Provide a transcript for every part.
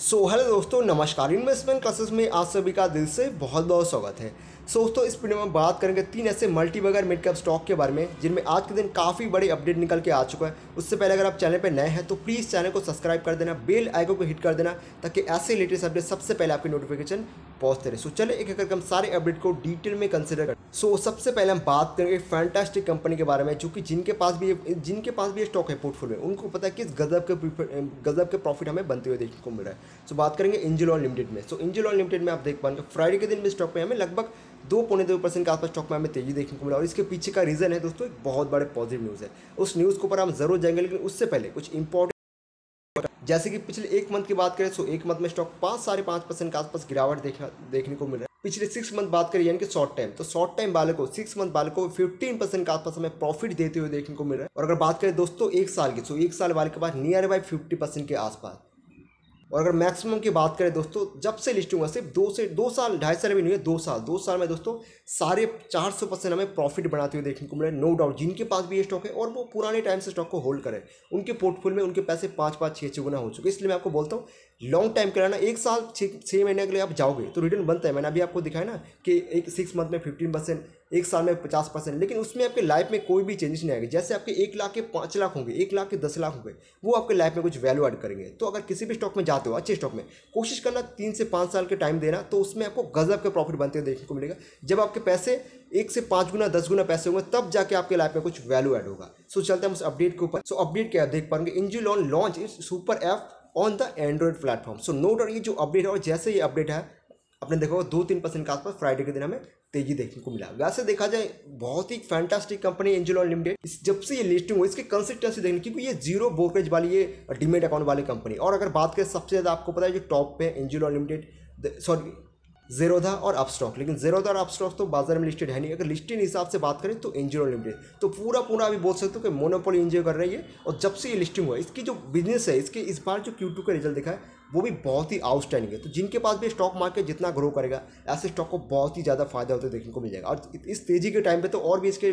सो so, hello दोस्तों नमस्कार investment classes में आप सभी का दिल से बहुत बहुत स्वागत है सो दोस्तों इस वीडियो में बात करेंगे तीन ऐसे मल्टी बगर मिड कैप स्टॉक के बारे में जिनमें आज के दिन काफ़ी बड़े अपडेट निकल के आ चुका है उससे पहले अगर आप चैनल पर नए हैं तो प्लीज़ चैनल को सब्सक्राइब कर देना बेल आइकन को हिट कर देना ताकि ऐसे लेटेस्ट अपडेट सबसे पहले आपकी नोटिफिकेशन पहुंचते रहे सो चले एक अगर हम सारे अपडेट को डिटेल में कंसिडर करें सो सबसे पहले हम बात करेंगे फैंटास्टिक कंपनी के बारे में चूँकि जिनके पास भी जिनके पास भी ये स्टॉक है पोर्टफोलियो में उनको पता है कि गजब के गजब के प्रॉफिट हमें बनते हुए देखने को मिल रहा है सो बात करेंगे इंजिलॉन लिमिटेड में सो so, इंजिलॉन लिमिटेड में आप देख पाएंगे फ्राइडे के दिन भी स्टॉक में हमें लगभग दो पौने दो परसेंट के आसपास स्टॉक में हमें तेजी देखने को मिला और इसके पीछे का रीज़न है दोस्तों एक बहुत बड़े पॉजिटिव न्यूज़ है उस न्यूज़ के ऊपर हम जरूर जाएंगे लेकिन उससे पहले कुछ इंपॉर्टेंट जैसे कि पिछले एक मंथ की बात करें तो एक मंथ में स्टॉक पाँच साढ़े पाँच परसेंट के आसपास गिरावट देखने को मिल रहा है पिछले सिक्स मंथ बात करें यानी कि शॉर्ट टाइम तो शॉर्ट टाइम वाले को सिक्स मंथ वाले को फिफ्टीन परसेंट के आसपास हमें प्रॉफिट देते हुए देखने को मिल रहा है और अगर बात करें दोस्तों एक साल की तो एक साल वाले के बाद नियर बाई फिफ्टी परसेंट के आसपास और अगर मैक्सिमम की बात करें दोस्तों जब से लिस्टिंग हुआ सिर्फ दो से दो साल ढाई साल भी नहीं है दो साल दो साल में दोस्तों सारे चार सौ परसेंट हमें प्रॉफिट बनाते हुए देखने को मिले नो डाउट जिनके पास भी ये स्टॉक है और वो पुराने टाइम से स्टॉक को होल्ड करें उनके पोर्टफोलियो में उनके पैसे पाँच पाँच छः छः गुना हो चुके इसलिए मैं आपको बोलता हूँ लॉन्ग टाइम के लिए ना एक साल छः महीने के लिए आप जाओगे तो रिटर्न बनता है मैंने अभी आपको दिखाया ना कि एक सिक्स मंथ में फिफ्टीन परसेंट एक साल में पचास परसेंट लेकिन उसमें आपके लाइफ में कोई भी चेंजेस नहीं आएगा जैसे आपके एक लाख के पाँच लाख होंगे एक लाख के दस लाख होंगे वो आपके लाइफ में कुछ वैल्यू ऐड करेंगे तो अगर किसी भी स्टॉक में जाते हो अच्छे स्टॉक में कोशिश करना तीन से पाँच साल के टाइम देना तो उसमें आपको गजब के प्रॉफिट बनते हुए देखने को मिलेगा जब आपके पैसे एक से पाँच गुना दस गुना पैसे होंगे तब जाके आपके लाइफ में कुछ वैल्यू ऐड होगा सो चलते हैं उस अपडेट के ऊपर सो अपडेट क्या देख पाएंगे इंजी लॉन launch is super app on the Android platform so no और ये जो अपडेट है और जैसे ये अपडेट है अपने देखो दो तीन परसेंट के आसपास फ्राइडे के दिन हमें तेजी देखने को मिला वैसे देखा जाए बहुत ही फैंटास्टिक कंपनी एंजल लिमिटेड जब से ये लिस्टिंग हुई इसकी कंसिस्टेंसी देखने क्योंकि ये जीरो ब्रोकरेज वाली ये डिमेट अकाउंट वाली कंपनी और अगर बात करें सबसे ज़्यादा आपको पता है जो टॉप पे एंजल लिमिटेड सॉरी जेरोधा और अपस्टॉक लेकिन जेरोधा और अपस्टॉक तो बाजार में लिस्टेड है नहीं अगर लिस्टिंग हिसाब से बात करें तो एनजीओ लिमिटेड तो पूरा पूरा अभी बोल सकते हो कि मोनोपोली एनजीओ कर रही है और जब से ये लिस्टिंग हुआ इसकी जो बिजनेस है इसके इस बार जो क्यू का रिजल्ट दिखा है वो भी बहुत ही आउटस्टैंडिंग है तो जिनके पास भी स्टॉक मार्केट जितना ग्रो करेगा ऐसे स्टॉक को बहुत ही ज़्यादा फायदा होता है देखने को मिल जाएगा और इस तेज़ी के टाइम पे तो और भी इसके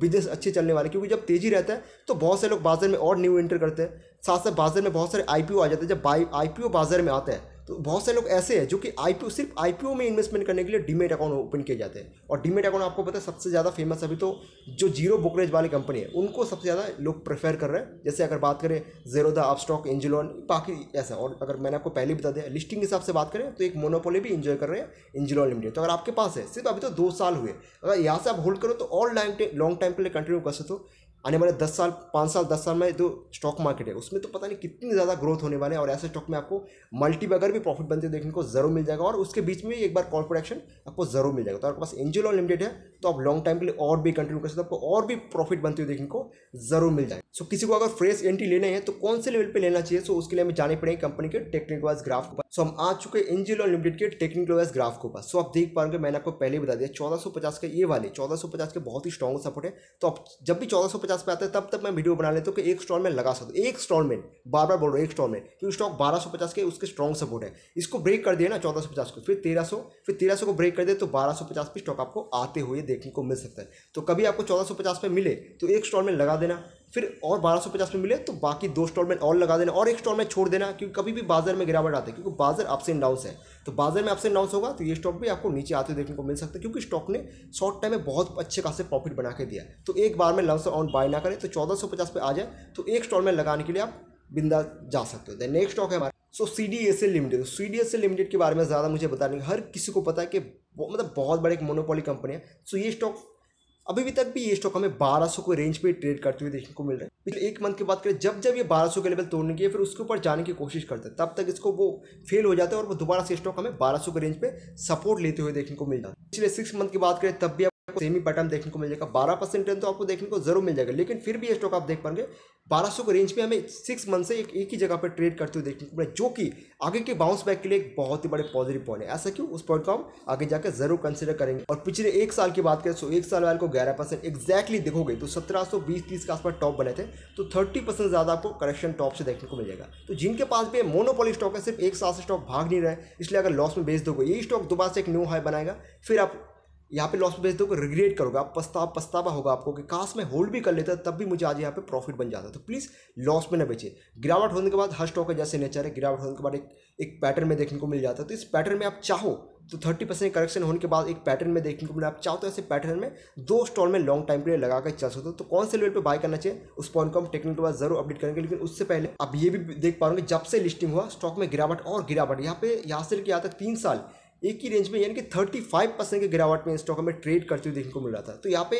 बिजनेस अच्छे चलने वाले क्योंकि जब तेज़ी रहता है तो बहुत से लोग बाजार में और न्यू एंटर करते हैं साथ साथ बाजार में बहुत सारे आई आ जाते हैं जब आई बाजार में आते हैं तो बहुत से लोग ऐसे हैं जो कि आई सिर्फ आई में इन्वेस्टमेंट करने के लिए डीमेट अकाउंट ओपन किए जाते हैं और डीमेट अकाउंट आपको पता है सबसे ज़्यादा फेमस अभी तो जो जीरो ब्रोकरेज वाली कंपनी है उनको सबसे ज़्यादा लोग प्रेफर कर रहे हैं जैसे अगर बात करें जेरो आप स्टॉक इंजिलोन बाकी ऐसा और अगर मैंने आपको पहले बता दिया लिस्टिंग के हिसाब से बात करें तो एक मोनोपोली भी इंजॉय कर रहे हैं इंजिलोन लिमिटेड तो अगर आपके पास है सिर्फ अभी तो दो साल हुए अगर यहाँ से आप होल्ड करो तो और लॉन्ग टाइम के लिए कंटिन्यू कर सकते हो आने वाले दस साल पाँच साल दस साल में जो स्टॉक मार्केट है उसमें तो पता नहीं कितनी ज़्यादा ग्रोथ होने वाले हैं और ऐसे स्टॉक में आपको मल्टी बगर भी प्रॉफिट बनते देखने को जरूर मिल जाएगा और उसके बीच में एक बार कॉल प्रोडक्शन आपको जरूर मिल जाएगा तो आपके पास एंजल और लिमिटेड है तो आप लॉन्ग टाइम के लिए और भी कंटिन्यू कर सकते हो आपको और भी प्रॉफिट बनते हुए देखने को जरूर मिल जाएगा सो किसी को अगर फ्रेश एंट्री लेने हैं तो कौन से लेवल पर लेना चाहिए सो उसके लिए हमें जाने पड़ेंगे कंपनी के टेक्निकल वाइज ग्राफ के पास सो हम आ चुके हैं एंजल और लिमिटेड के टेक्निकल वाइज ग्राफ के पास सो आप देख पाएंगे मैंने आपको पहले बता दिया चौदह का ये वाले चौदह के बहुत ही स्ट्रॉन्ग सपोर्ट है तो आप जब भी चौदह पचास पे आता है तब तक मैं वीडियो बना लेता हूँ कि एक स्टॉल में लगा सकूँ एक स्टॉल में बार बार बोल रहा हूँ एक स्टॉल में क्योंकि स्टॉक बारह सौ पचास के उसके स्ट्रॉन्ग सपोर्ट है इसको ब्रेक कर दिया ना चौदह सौ पचास को फिर तेरह सौ फिर तेरह सौ को ब्रेक कर दे तो बारह सौ पचास पे स्टॉक आपको आते हुए देखने को मिल सकता है तो कभी आपको चौदह सौ पचास पे मिले तो एक स्टॉल में लगा देना फिर और बारह सौ पचास में मिले तो बाकी दो स्टॉल में और लगा देना और एक स्टॉल में छोड़ देना क्योंकि कभी भी बाजार में गिरावट आती है क्योंकि बाजार अप्स एंड डाउन है तो बाजार में अप्स एंड डाउन होगा तो ये स्टॉक भी आपको नीचे आते देखने को मिल सकता है क्योंकि स्टॉक ने शॉर्ट टाइम में बहुत अच्छे खासे प्रॉफिट बना के दिया तो एक बार में लव ऑन बाय ना करें तो चौदह सौ पचास पे आ जाए तो एक स्टॉल में लगाने के लिए आप बिंदा जा सकते हो दैन नेक्स्ट स्टॉक है हमारे so C D S A limited C D S A limited के बारे में ज़्यादा मुझे बताने हर किसी को पता है कि मतलब बहुत बड़े एक मोनोपोली कंपनी है सो ये स्टॉक अभी भी तक भी ये स्टॉक हमें 1200 को रेंज पे ट्रेड करते हुए देखने को मिल रहा है पिछले एक मंथ की बात करें जब जब ये 1200 के लेवल तोड़ने की फिर उसके ऊपर जाने की कोशिश करता है तब तक इसको वो फेल हो जाता है और वो दोबारा से स्टॉक हमें 1200 के रेंज पे सपोर्ट लेते हुए देखने को मिल जाता है पिछले सिक्स मंथ की बात करें तब भी को सेमी बटन देखने को मिल जाएगा बारह परसेंट तो आपको देखने को जरूर मिल जाएगा लेकिन फिर भी ये स्टॉक आप देख पाएंगे बारह सौ के रेंज में हमें सिक्स मंथ से एक एक ही जगह पर ट्रेड करते हुए देखने को मिला जो कि आगे के बाउंस बैक के लिए एक बहुत ही बड़े पॉजिटिव पॉइंट है ऐसा क्यों उस पॉइंट को हम आगे जाकर जरूर कंसिडर करेंगे और पिछले एक साल की बात करें तो एक साल वाले को ग्यारह परसेंट एक्जैक्टली देखोगे तो सत्रह सौ बीस तीस के आसपास टॉप बने थे तो थर्टी परसेंट ज़्यादा आपको करेक्शन टॉप से देखने को मिल जाएगा तो जिनके पास भी मोनोपोली स्टॉक है सिर्फ एक साल से स्टॉक भाग नहीं रहे इसलिए अगर लॉस में बेच दोगे ये स्टॉक दोबारा से एक न्यू हाई बनाएगा फिर आप यहाँ पे लॉस पे बेचते हो रिग्रेट करोगे आप पछता पछतावा होगा आपको कि काश मैं होल्ड भी कर लेता तब भी मुझे आज यहाँ पे प्रॉफिट बन जाता तो प्लीज़ लॉस में ना बेचे गिरावट होने के बाद हर स्टॉक का जैसे नेचर है गिरावट होने के बाद एक एक पैटर्न में देखने को मिल जाता है तो इस पैटर्न में आप चाहो तो थर्टी परसेंट करेक्शन होने के बाद एक पैटर्न में देखने को मिला आप चाहो तो ऐसे पैटर्न में दो स्टॉल में लॉन्ग टाइम के लिए लगाकर चल सकते हो तो कौन से लेवल पे बाय करना चाहिए उस पॉइंट को हम टेक्निकल के बाद जरूर अपडेट करेंगे लेकिन उससे पहले आप ये भी देख पा रहे जब से लिस्टिंग हुआ स्टॉक में गिरावट और गिरावट यहाँ पे यहाँ से लेके आता है तीन साल एक ही रेंज में यानी कि थर्टी फाइव परसेंट की गिरावट में स्टॉक हमें ट्रेड करते हुए देखने को मिल रहा था तो यहाँ पे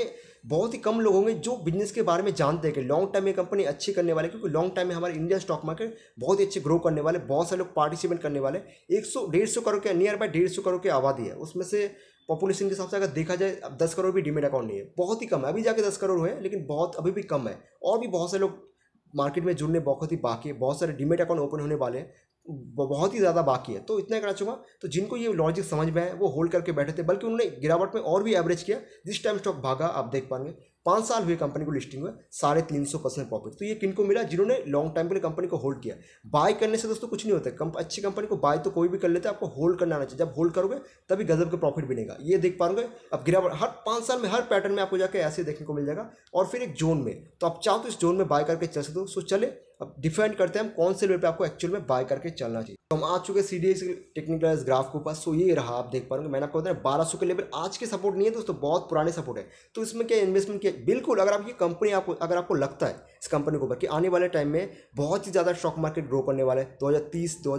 बहुत ही कम लोग होंगे जो बिजनेस के बारे में जानते हैं कि लॉन्ग टाइम में कंपनी अच्छी करने वाले क्योंकि लॉन्ग टाइम में हमारे इंडिया स्टॉक मार्केट बहुत ही अच्छे ग्रो करने वाले बहुत सारे लोग पार्टिसिपेट करने वाले एक सौ डेढ़ सौ करोड़ के नियर बाय डेढ़ सौ करोड़ की आबादी है उसमें से पॉपुलेशन के हिसाब से अगर देखा जाए अब दस करोड़ भी डिमेट अकाउंट नहीं है बहुत ही कम है अभी जाके दस करोड़ हुए लेकिन बहुत अभी भी कम है और भी बहुत से लोग मार्केट में जुड़ने बहुत ही बाकी है बहुत सारे डिमेट अकाउंट ओपन होने वाले हैं बहुत ही ज़्यादा बाकी है तो इतना कहना चाहूँगा तो जिनको ये लॉजिक समझ में आए वो होल्ड करके बैठे थे बल्कि उन्होंने गिरावट में और भी एवरेज किया जिस टाइम स्टॉक भागा आप देख पाएंगे पाँच साल हुए कंपनी को लिस्टिंग में साढ़े तीन सौ परसेंट प्रॉफिट तो ये किनको मिला जिन्होंने लॉन्ग टाइम के लिए कंपनी को होल्ड किया बाय करने से दोस्तों कुछ नहीं होता कम अच्छी कंपनी को बाय तो कोई भी कर लेते हैं आपको होल्ड करना आना चाहिए जब होल्ड करोगे तभी गजब के प्रॉफिट मिलेगा ये देख पाओगे अब गिरावट हर पाँच साल में हर पैटर्न में आपको जाकर ऐसे देखने को मिल जाएगा और फिर एक जोन में तो आप चाहो तो इस जोन में बाय करके चल सकते हो सो चले अब डिफाइन करते हैं हम कौन से लेवल पे आपको एक्चुअल में बाय करके चलना चाहिए तो हम आ चुके सी डी टेक्निकल ग्राफ के ऊपर सो ये रहा आप देख पा रहे मैंने आपको बताया बारह सौ के लेवल आज के सपोर्ट नहीं है दोस्तों बहुत पुराने सपोर्ट है तो इसमें क्या इन्वेस्टमेंट किया बिल्कुल अगर आपकी कंपनी आपको अगर आपको लगता है इस कंपनी के ऊपर कि आने वाले टाइम में बहुत ही ज़्यादा स्टॉक मार्केट ग्रो करने वाला है 2030 दो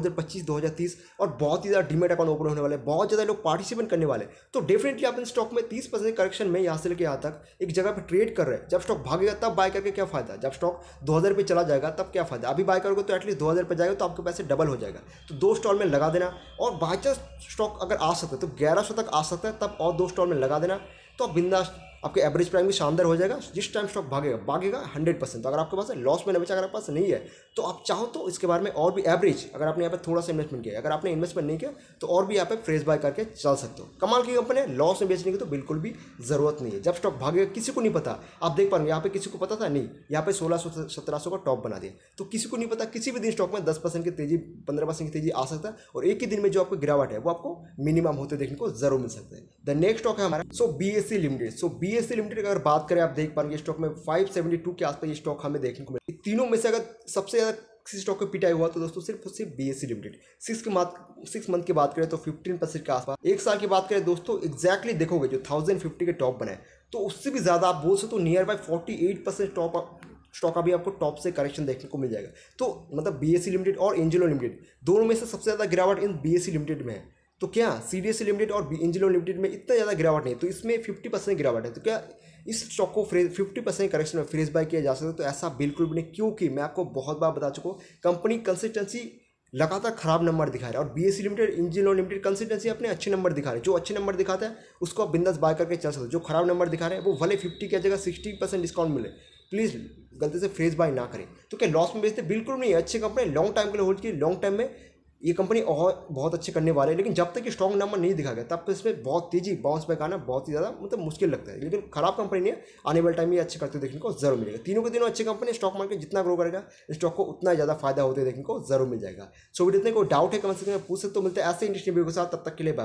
2025 2030 और बहुत ही ज़्यादा डिमेट अकाउंट ओपन होने वाले हैं बहुत ज़्यादा लोग पार्टिसिपेट करने वाले तो डेफिनेटली आप इन स्टॉक में तीस परसेंट करेक्शन में यहाँ से लेकर यहाँ तक एक जगह पर ट्रेड कर रहे हैं जब स्टॉक भागेगा तब बाय करके क्या फायदा जब स्टॉक दो हज़ार रुपये चला जाएगा तब क्या फायदा अभी बाय करोगे तो एटलीस्ट दो हज़ार पे जाएगा तो आपके पैसे डबल हो जाएगा तो दो स्टॉल में लगा देना और बाई चांस स्टॉक अगर आ सकता है तो ग्यारह सौ तक आ सकता है तब और दो स्टॉल में लगा देना तो आप बिंदास आपके एवरेज प्राइम भी शानदार हो जाएगा जिस टाइम स्टॉक भागेगा भागेगा हंड्रेड परसेंट तो अगर आपके पास है लॉस में बेचा अगर आपके पास नहीं है तो आप चाहो तो इसके बारे में और भी एवरेज अगर आपने यहाँ पर थोड़ा सा इन्वेस्टमेंट किया अगर आपने इन्वेस्टमेंट नहीं किया तो और भी यहाँ पर फ्रेश बाय करके चल सकते हो कमाल की कंपनी है लॉस में बेचने की तो बिल्कुल भी जरूरत नहीं है जब स्टॉक भागेगा किसी को नहीं पता आप देख पाएंगे यहाँ पर किसी को पता था नहीं यहाँ पर सोलह सत्रह का टॉप बना दिया तो किसी को नहीं पता किसी भी दिन स्टॉक में दस परसेंट की तेजी पंद्रह परसेंट की तेजी आ सकता है और एक ही दिन में जो आपको गिरावट है वो आपको मिनिमम होते देखने को जरूर मिल सकता है द नेक्स्ट स्टॉक है हमारा so B limited so B BSC limited अगर बात करें आप देख पाएंगे स्टॉक में फाइव सेवेंटी टू के आसपास ये स्टॉक हमें देखने को मिले तीनों में से अगर सबसे ज़्यादा किसी स्टॉक को पिटाई हुआ तो दोस्तों सिर्फ और सिर्फ B S C limited six के मात सिक्स मंथ की बात करें तो फिफ्टीन परसेंट के आसपास एक साल की बात करें दोस्तों एक्जैक्टली देखोगे जो थाउजेंड फिफ्टी के टॉप बनाए तो उससे भी ज़्यादा आप बोल सकते हो near by forty eight percent top stock अभी आपको टॉप से करेक्शन देखने को मिल जाएगा तो मतलब बी लिमिटेड और एंजिलो लिमिटेड दोनों में से सबसे ज़्यादा गिरावट इन बी लिमिटेड में है तो क्या सी डी सीडीएस लिमिटेड और इंजिलो लिमिटेड में इतना ज़्यादा गिरावट नहीं तो इसमें फिफ्टी परसेंट गिरावट है तो क्या इस स्टॉक को फ्रेज फिफ्टी परसेंट करेक्शन में फ्रेज बाय किया जा सकता है तो ऐसा बिल्कुल भी नहीं क्योंकि मैं आपको बहुत बार बता चुका हूँ कंपनी कंसिस्टेंसी लगातार खराब नंबर दिखा रहा है और बी एस सी लिमिटेड इंजिलो लोन लिमिटेड कंसिस्टेंसी अपने अच्छे नंबर दिखा रहे हैं जो अच्छे नंबर दिखाता है उसको आप बिंदास बाय करके चल सकते हो जो खराब नंबर दिखा रहे हैं वो भले फिफ्टी की जगह सिक्सटी परसेंट डिस्काउंट मिले प्लीज़ गलती से फ्रेज बाय ना करें तो क्या लॉस में बेचते बिल्कुल नहीं अच्छी कंपनी लॉन्ग टाइम के लिए होल्ड की लॉन्ग टाइम में ये कंपनी और बहुत अच्छे करने वाले है लेकिन जब तक ये स्ट्रॉन्ग नंबर नहीं दिखा गया तब तक इसमें बहुत तेजी बाउंस बैक आना बहुत ही ज़्यादा मतलब मुश्किल लगता है लेकिन खराब कंपनी ने आने वाले टाइम में अच्छे करते देखने को जरूर मिलेगा तीनों के तीनों अच्छी कंपनी स्टॉक मार्केट जितना ग्रो करेगा स्टॉक को उतना ज़्यादा फायदा होते देखने को जरूर मिल जाएगा सो वीडियो इतने को डाउट है कम से कम पूछ सकते तो मिलता है ऐसे इंडस्ट्री के साथ तब तक के लिए